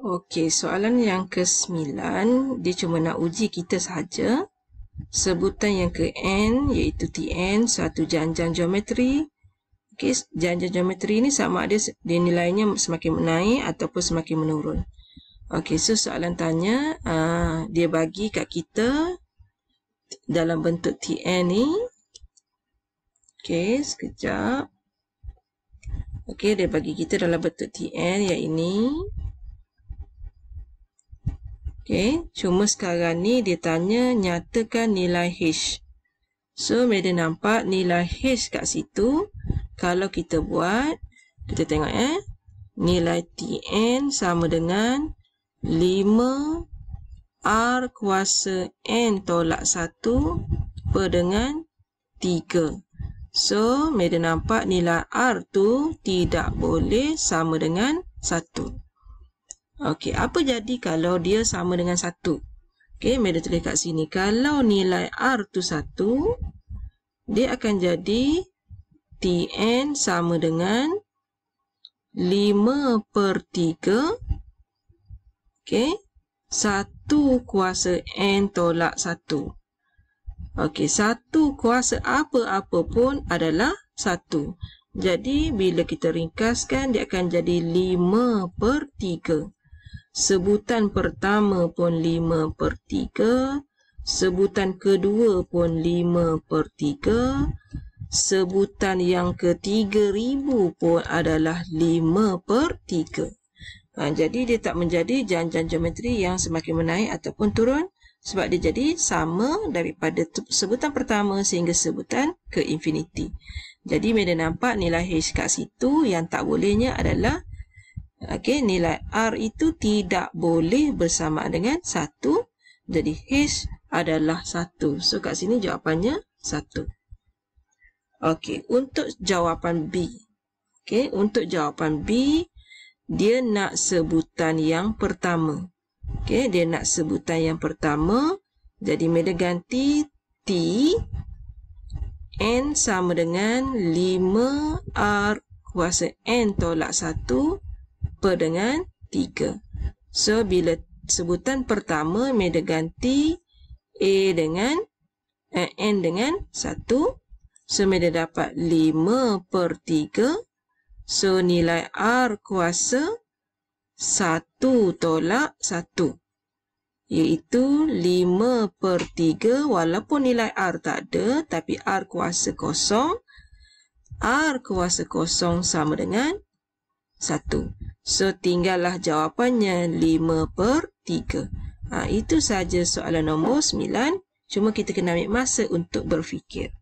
Okey, soalan yang ke-9 dia cuma nak uji kita saja Sebutan yang ke N iaitu TN satu janjang geometri. Okey, janjang geometri ni sama ada dia nilainya semakin menaik ataupun semakin menurun. Okey, so soalan tanya aa, ah, dia bagi kat kita dalam bentuk TN ni. Okey, sekejap. Okey, dia bagi kita dalam bentuk TN iaitu ini. Okay, cuma sekarang ni dia tanya nyatakan nilai H. So, media nampak nilai H kat situ. Kalau kita buat, kita tengok eh. Nilai Tn sama dengan 5R kuasa N tolak 1 per dengan 3. So, media nampak nilai R tu tidak boleh sama dengan 1. Okey, apa jadi kalau dia sama dengan 1? Okey, Mary tulis kat sini. Kalau nilai R tu 1, dia akan jadi Tn sama dengan 5 per 3. Okey, 1 kuasa N tolak 1. Okey, 1 kuasa apa-apa pun adalah 1. Jadi, bila kita ringkaskan, dia akan jadi 5 per 3. Sebutan pertama pun 5 per 3. Sebutan kedua pun 5 per 3. Sebutan yang ketiga ribu pun adalah 5 per 3. Ha, jadi dia tak menjadi janjian geometri yang semakin menaik ataupun turun. Sebab dia jadi sama daripada sebutan pertama sehingga sebutan ke infinity. Jadi, mana nampak nilai H kat situ yang tak bolehnya adalah Okey, nilai R itu tidak boleh bersama dengan 1. Jadi H adalah 1. So kat sini jawapannya 1. Okey, untuk jawapan B. Okey, untuk jawapan B dia nak sebutan yang pertama. Okey, dia nak sebutan yang pertama. Jadi media ganti T N sama dengan 5R kuasa N tolak 1 jumpa dengan 3. So, bila sebutan pertama meja ganti A dengan eh, N dengan 1. So, meja dapat 5 per 3. So, nilai R kuasa 1 tolak 1. Iaitu 5 per 3 walaupun nilai R tak ada tapi R kuasa kosong. R kuasa kosong sama dengan 1. So, tinggallah jawapannya 5 per 3. Ha, itu sahaja soalan nombor 9. Cuma kita kena ambil masa untuk berfikir.